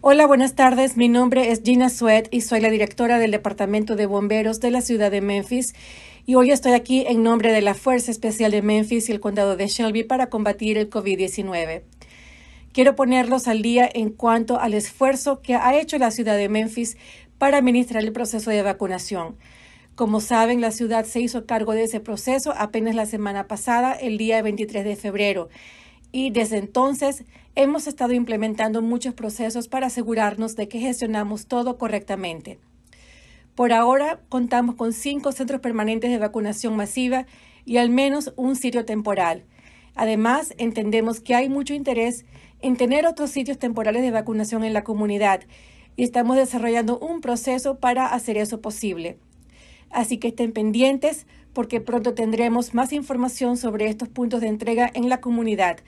Hola, buenas tardes. Mi nombre es Gina Suet y soy la directora del Departamento de Bomberos de la ciudad de Memphis. Y hoy estoy aquí en nombre de la Fuerza Especial de Memphis y el Condado de Shelby para combatir el COVID-19. Quiero ponerlos al día en cuanto al esfuerzo que ha hecho la ciudad de Memphis para administrar el proceso de vacunación. Como saben, la ciudad se hizo cargo de ese proceso apenas la semana pasada, el día 23 de febrero y desde entonces hemos estado implementando muchos procesos para asegurarnos de que gestionamos todo correctamente. Por ahora contamos con cinco centros permanentes de vacunación masiva y al menos un sitio temporal. Además, entendemos que hay mucho interés en tener otros sitios temporales de vacunación en la comunidad y estamos desarrollando un proceso para hacer eso posible. Así que estén pendientes porque pronto tendremos más información sobre estos puntos de entrega en la comunidad,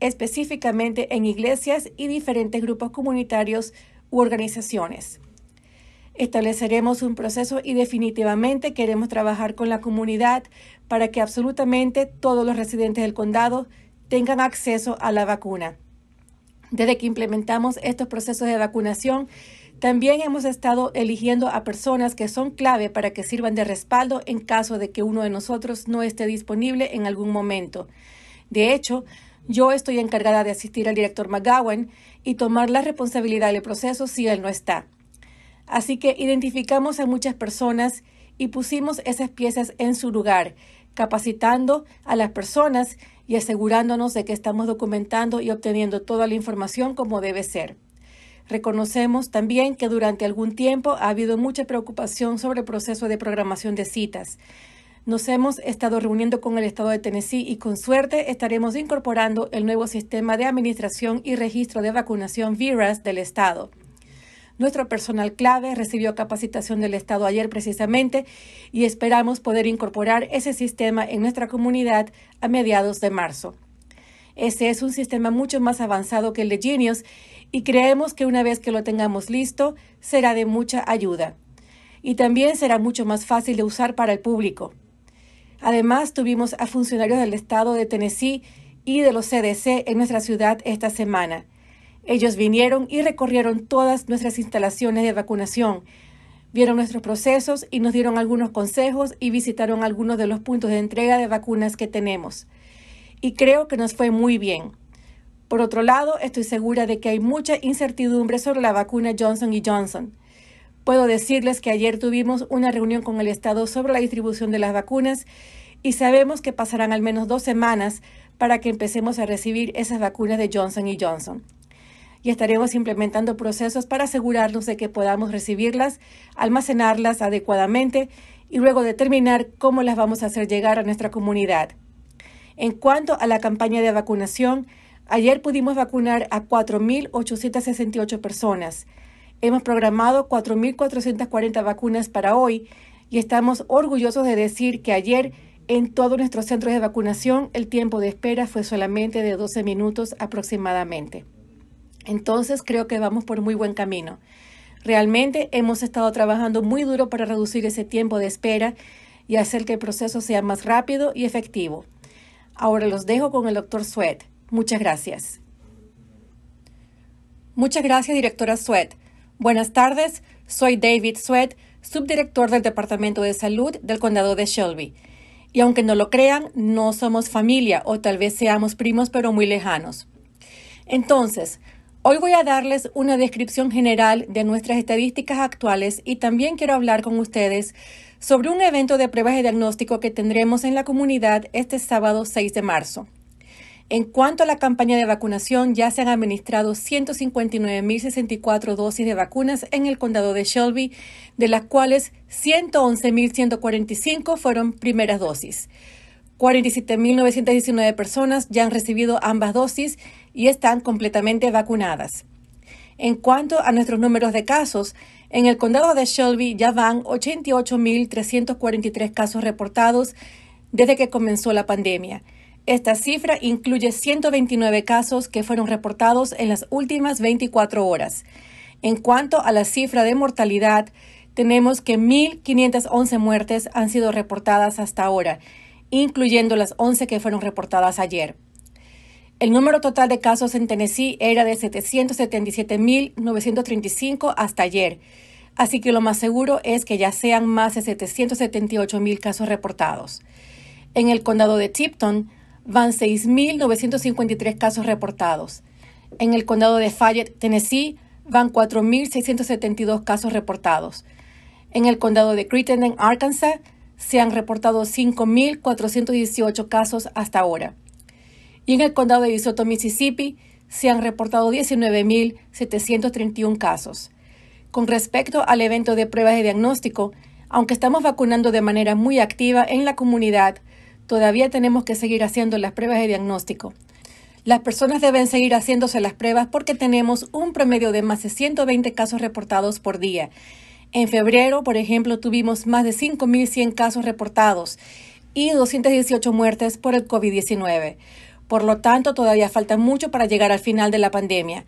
específicamente en iglesias y diferentes grupos comunitarios u organizaciones. Estableceremos un proceso y definitivamente queremos trabajar con la comunidad para que absolutamente todos los residentes del condado tengan acceso a la vacuna. Desde que implementamos estos procesos de vacunación, también hemos estado eligiendo a personas que son clave para que sirvan de respaldo en caso de que uno de nosotros no esté disponible en algún momento. De hecho, yo estoy encargada de asistir al director McGowan y tomar la responsabilidad del proceso si él no está. Así que identificamos a muchas personas y pusimos esas piezas en su lugar, capacitando a las personas y asegurándonos de que estamos documentando y obteniendo toda la información como debe ser. Reconocemos también que durante algún tiempo ha habido mucha preocupación sobre el proceso de programación de citas. Nos hemos estado reuniendo con el Estado de Tennessee y con suerte estaremos incorporando el nuevo sistema de administración y registro de vacunación VIRAS del Estado. Nuestro personal clave recibió capacitación del Estado ayer precisamente y esperamos poder incorporar ese sistema en nuestra comunidad a mediados de marzo. Ese es un sistema mucho más avanzado que el de Genius y creemos que una vez que lo tengamos listo, será de mucha ayuda. Y también será mucho más fácil de usar para el público. Además, tuvimos a funcionarios del estado de Tennessee y de los CDC en nuestra ciudad esta semana. Ellos vinieron y recorrieron todas nuestras instalaciones de vacunación, vieron nuestros procesos y nos dieron algunos consejos y visitaron algunos de los puntos de entrega de vacunas que tenemos y creo que nos fue muy bien. Por otro lado, estoy segura de que hay mucha incertidumbre sobre la vacuna Johnson Johnson. Puedo decirles que ayer tuvimos una reunión con el Estado sobre la distribución de las vacunas y sabemos que pasarán al menos dos semanas para que empecemos a recibir esas vacunas de Johnson Johnson. Y estaremos implementando procesos para asegurarnos de que podamos recibirlas, almacenarlas adecuadamente y luego determinar cómo las vamos a hacer llegar a nuestra comunidad. En cuanto a la campaña de vacunación, ayer pudimos vacunar a 4.868 personas. Hemos programado 4.440 vacunas para hoy y estamos orgullosos de decir que ayer en todos nuestros centros de vacunación el tiempo de espera fue solamente de 12 minutos aproximadamente. Entonces creo que vamos por muy buen camino. Realmente hemos estado trabajando muy duro para reducir ese tiempo de espera y hacer que el proceso sea más rápido y efectivo. Ahora los dejo con el doctor suet Muchas gracias. Muchas gracias, directora suet Buenas tardes, soy David suet subdirector del Departamento de Salud del Condado de Shelby. Y aunque no lo crean, no somos familia o tal vez seamos primos pero muy lejanos. Entonces, hoy voy a darles una descripción general de nuestras estadísticas actuales y también quiero hablar con ustedes sobre un evento de pruebas y diagnóstico que tendremos en la comunidad este sábado 6 de marzo. En cuanto a la campaña de vacunación, ya se han administrado 159.064 dosis de vacunas en el condado de Shelby, de las cuales 111.145 fueron primeras dosis. 47.919 personas ya han recibido ambas dosis y están completamente vacunadas. En cuanto a nuestros números de casos, en el condado de Shelby ya van 88.343 casos reportados desde que comenzó la pandemia. Esta cifra incluye 129 casos que fueron reportados en las últimas 24 horas. En cuanto a la cifra de mortalidad, tenemos que 1.511 muertes han sido reportadas hasta ahora, incluyendo las 11 que fueron reportadas ayer. El número total de casos en Tennessee era de 777.935 hasta ayer, así que lo más seguro es que ya sean más de 778.000 casos reportados. En el condado de Tipton van 6.953 casos reportados. En el condado de Fayette, Tennessee, van 4.672 casos reportados. En el condado de Crittenden, Arkansas, se han reportado 5.418 casos hasta ahora y en el condado de DeSoto, Mississippi, se han reportado 19.731 casos. Con respecto al evento de pruebas de diagnóstico, aunque estamos vacunando de manera muy activa en la comunidad, todavía tenemos que seguir haciendo las pruebas de diagnóstico. Las personas deben seguir haciéndose las pruebas porque tenemos un promedio de más de 120 casos reportados por día. En febrero, por ejemplo, tuvimos más de 5.100 casos reportados y 218 muertes por el COVID-19. Por lo tanto, todavía falta mucho para llegar al final de la pandemia.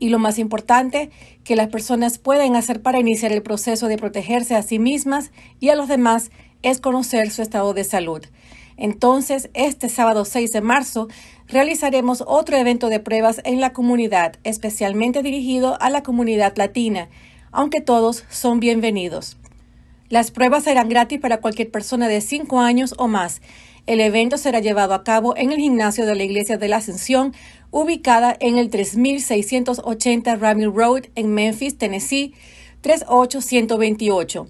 Y lo más importante, que las personas pueden hacer para iniciar el proceso de protegerse a sí mismas y a los demás es conocer su estado de salud. Entonces, este sábado 6 de marzo realizaremos otro evento de pruebas en la comunidad, especialmente dirigido a la comunidad latina, aunque todos son bienvenidos. Las pruebas serán gratis para cualquier persona de 5 años o más el evento será llevado a cabo en el gimnasio de la Iglesia de la Ascensión, ubicada en el 3680 Ramil Road en Memphis, Tennessee, 38128.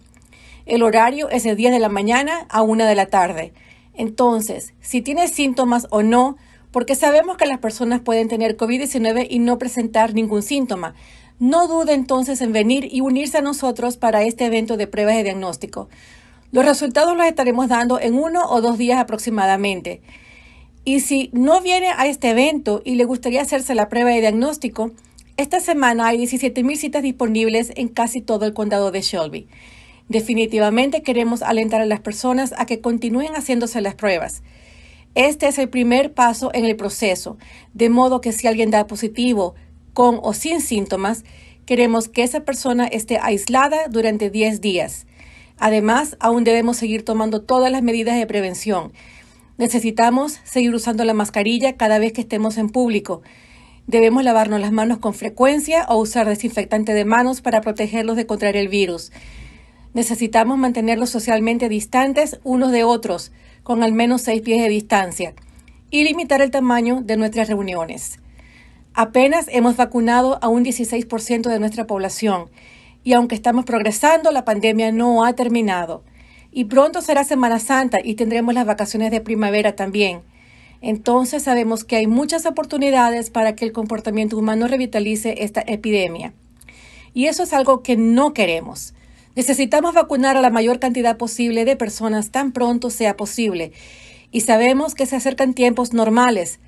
El horario es de 10 de la mañana a 1 de la tarde. Entonces, si tienes síntomas o no, porque sabemos que las personas pueden tener COVID-19 y no presentar ningún síntoma. No dude entonces en venir y unirse a nosotros para este evento de pruebas de diagnóstico. Los resultados los estaremos dando en uno o dos días aproximadamente. Y si no viene a este evento y le gustaría hacerse la prueba de diagnóstico, esta semana hay 17.000 citas disponibles en casi todo el condado de Shelby. Definitivamente queremos alentar a las personas a que continúen haciéndose las pruebas. Este es el primer paso en el proceso, de modo que si alguien da positivo, con o sin síntomas, queremos que esa persona esté aislada durante 10 días. Además, aún debemos seguir tomando todas las medidas de prevención. Necesitamos seguir usando la mascarilla cada vez que estemos en público. Debemos lavarnos las manos con frecuencia o usar desinfectante de manos para protegerlos de contraer el virus. Necesitamos mantenerlos socialmente distantes unos de otros, con al menos seis pies de distancia, y limitar el tamaño de nuestras reuniones. Apenas hemos vacunado a un 16% de nuestra población y aunque estamos progresando, la pandemia no ha terminado. Y pronto será Semana Santa y tendremos las vacaciones de primavera también. Entonces sabemos que hay muchas oportunidades para que el comportamiento humano revitalice esta epidemia. Y eso es algo que no queremos. Necesitamos vacunar a la mayor cantidad posible de personas tan pronto sea posible. Y sabemos que se acercan tiempos normales,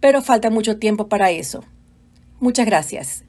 pero falta mucho tiempo para eso. Muchas gracias.